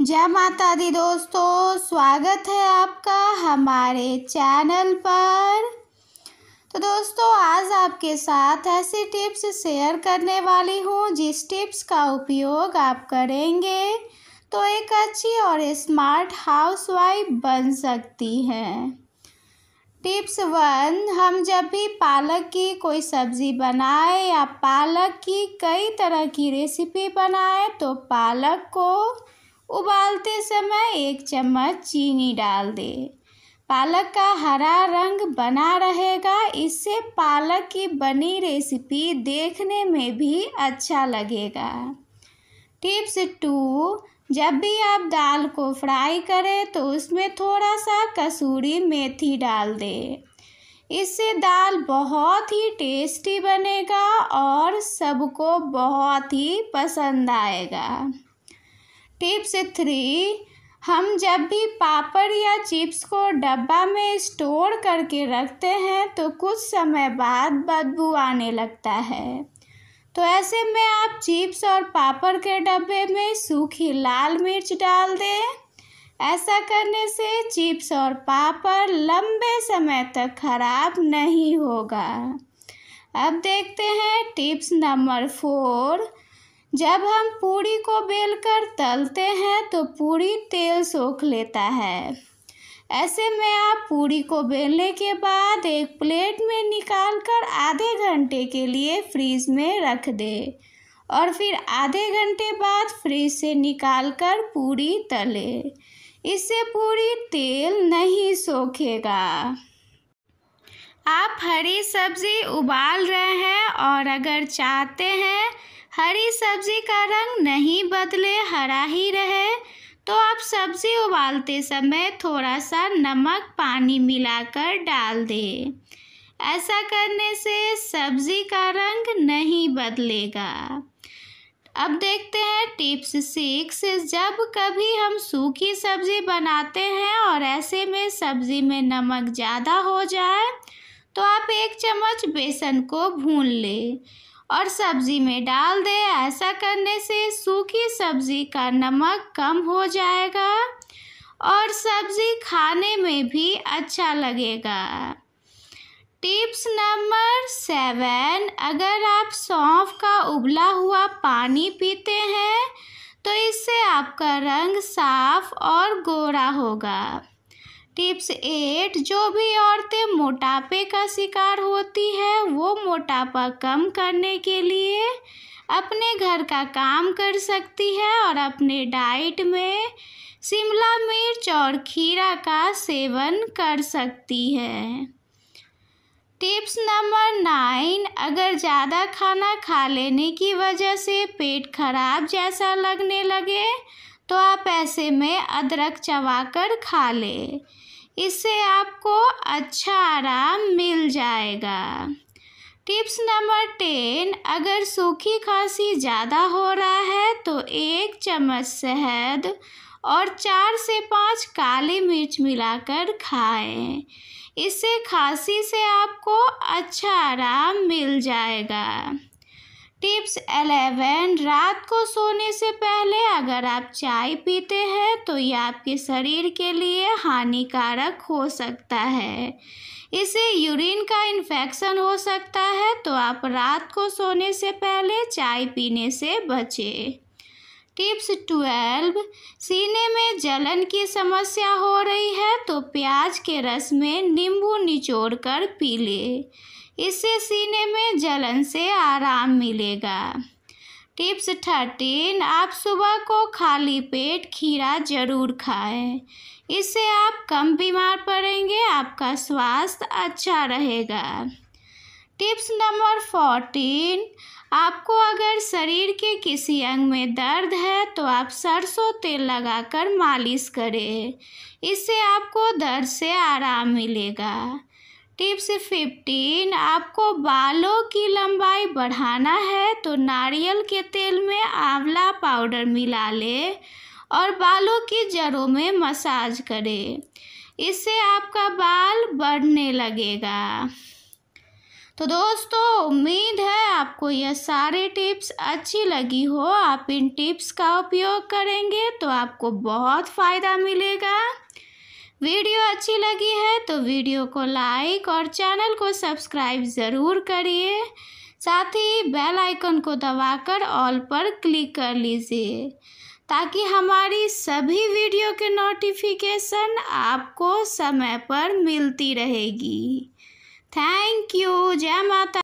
जय माता दी दोस्तों स्वागत है आपका हमारे चैनल पर तो दोस्तों आज आपके साथ ऐसी टिप्स शेयर करने वाली हूँ जिस टिप्स का उपयोग आप करेंगे तो एक अच्छी और स्मार्ट हाउसवाइफ बन सकती हैं टिप्स वन हम जब भी पालक की कोई सब्ज़ी बनाए या पालक की कई तरह की रेसिपी बनाए तो पालक को बनाते समय एक चम्मच चीनी डाल दे पालक का हरा रंग बना रहेगा इससे पालक की बनी रेसिपी देखने में भी अच्छा लगेगा टिप्स टू जब भी आप दाल को फ्राई करें तो उसमें थोड़ा सा कसूरी मेथी डाल दें इससे दाल बहुत ही टेस्टी बनेगा और सबको बहुत ही पसंद आएगा टिप्स थ्री हम जब भी पापड़ या चिप्स को डब्बा में स्टोर करके रखते हैं तो कुछ समय बाद बदबू आने लगता है तो ऐसे में आप चिप्स और पापड़ के डब्बे में सूखी लाल मिर्च डाल दें ऐसा करने से चिप्स और पापड़ लंबे समय तक खराब नहीं होगा अब देखते हैं टिप्स नंबर फोर जब हम पूरी को बेलकर तलते हैं तो पूरी तेल सोख लेता है ऐसे में आप पूरी को बेलने के बाद एक प्लेट में निकाल कर आधे घंटे के लिए फ्रीज में रख दे और फिर आधे घंटे बाद फ्रीज से निकाल कर पूरी तले इससे पूरी तेल नहीं सोखेगा आप हरी सब्ज़ी उबाल रहे हैं और अगर चाहते हैं हरी सब्जी का रंग नहीं बदले हरा ही रहे तो आप सब्जी उबालते समय थोड़ा सा नमक पानी मिलाकर डाल दें ऐसा करने से सब्जी का रंग नहीं बदलेगा अब देखते हैं टिप्स सिक्स जब कभी हम सूखी सब्ज़ी बनाते हैं और ऐसे में सब्ज़ी में नमक ज़्यादा हो जाए तो आप एक चम्मच बेसन को भून लें और सब्ज़ी में डाल दें ऐसा करने से सूखी सब्ज़ी का नमक कम हो जाएगा और सब्ज़ी खाने में भी अच्छा लगेगा टिप्स नंबर सेवन अगर आप सौंफ का उबला हुआ पानी पीते हैं तो इससे आपका रंग साफ और गोरा होगा टिप्स एट जो भी औरतें मोटापे का शिकार होती है वो मोटापा कम करने के लिए अपने घर का काम कर सकती है और अपने डाइट में शिमला मिर्च और खीरा का सेवन कर सकती है टिप्स नंबर नाइन अगर ज़्यादा खाना खा लेने की वजह से पेट खराब जैसा लगने लगे तो आप ऐसे में अदरक चबा कर खा लें इससे आपको अच्छा आराम मिल जाएगा टिप्स नंबर टेन अगर सूखी खांसी ज़्यादा हो रहा है तो एक चम्मच शहद और चार से पाँच काली मिर्च मिलाकर खाएं इससे खांसी से आपको अच्छा आराम मिल जाएगा टिप्स एलेवन रात को सोने से पहले अगर आप चाय पीते हैं तो ये आपके शरीर के लिए हानिकारक हो सकता है इसे यूरिन का इन्फेक्शन हो सकता है तो आप रात को सोने से पहले चाय पीने से बचें टिप्स ट्वेल्व सीने में जलन की समस्या हो रही है तो प्याज के रस में नींबू निचोड़ कर पी लें इससे सीने में जलन से आराम मिलेगा टिप्स थर्टीन आप सुबह को खाली पेट खीरा जरूर खाएं इससे आप कम बीमार पड़ेंगे आपका स्वास्थ्य अच्छा रहेगा टिप्स नंबर फोर्टीन आपको अगर शरीर के किसी अंग में दर्द है तो आप सरसों तेल लगाकर मालिश करें इससे आपको दर्द से आराम मिलेगा टिप्स फिफ्टीन आपको बालों की लंबाई बढ़ाना है तो नारियल के तेल में आंवला पाउडर मिला ले और बालों की जड़ों में मसाज करें इससे आपका बाल बढ़ने लगेगा तो दोस्तों उम्मीद है आपको यह सारे टिप्स अच्छी लगी हो आप इन टिप्स का उपयोग करेंगे तो आपको बहुत फ़ायदा मिलेगा वीडियो अच्छी लगी है तो वीडियो को लाइक और चैनल को सब्सक्राइब ज़रूर करिए साथ ही बेल आइकन को दबाकर ऑल पर क्लिक कर लीजिए ताकि हमारी सभी वीडियो के नोटिफिकेशन आपको समय पर मिलती रहेगी थैंक यू जय माता